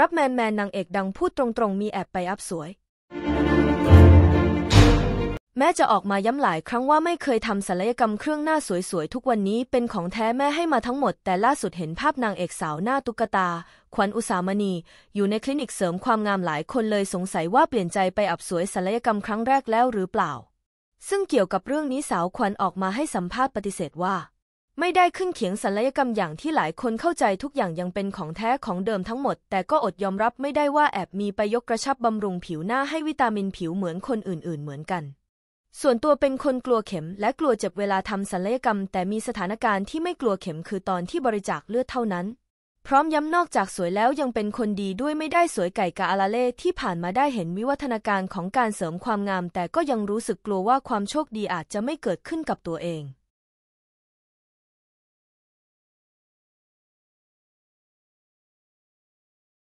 รับแมนแมนนางเอกดังพูดตรง ๆ มีแอบไปอัพสวย แม่จะออกมาย้ำหลายครั้งว่าไม่เคยทำศัลยกรรมเครื่องหน้าสวย ๆ ทุกวันนี้เป็นของแท้แม่ให้มาทั้งหมด แต่ล่าสุดเห็นภาพนางเอกสาวหน้าตุ๊กตาขวัญอุสามณี อยู่ในคลินิกเสริมความงามหลาย คนเลยสงสัยว่าเปลี่ยนใจไปอับสวยศัลยกรรมครั้งแรกแล้วหรือเปล่า ซึ่งเกี่ยวกับเรื่องนี้สาวขวัญออกมาให้สัมภาษณ์ปฏิเสธว่าไม่ได้ขึ้นเขียงศัลยกรรมอย่างที่หลายคนเข้าใจทุกอย่าง ยังเป็นของแท้ของเดิมทั้งหมด แต่ก็อดยอมรับไม่ได้ว่าแอบมีไปยกกระชับบำรุงผิวหน้าให้วิตามินผิวเหมือนคนอื่น ๆ เหมือนกัน ส่วนตัวเป็นคนกลัวเข็มและกลัวเจ็บ เวลาทำศัลยกรรม แต่มีสถานการณ์ที่ไม่กลัวเข็มคือตอนที่บริจาคเลือดเท่านั้น พร้อมย้ำนอกจากสวยแล้วยังเป็นคนดีด้วยไม่ได้สวยไก่กาอาลาเล่ที่ผ่านมาได้เห็นวิวัฒนาการของการเสริมความงาม แต่ก็ยังรู้สึกกลัวว่าความโชคดีอาจจะไม่เกิดขึ้นกับตัวเอง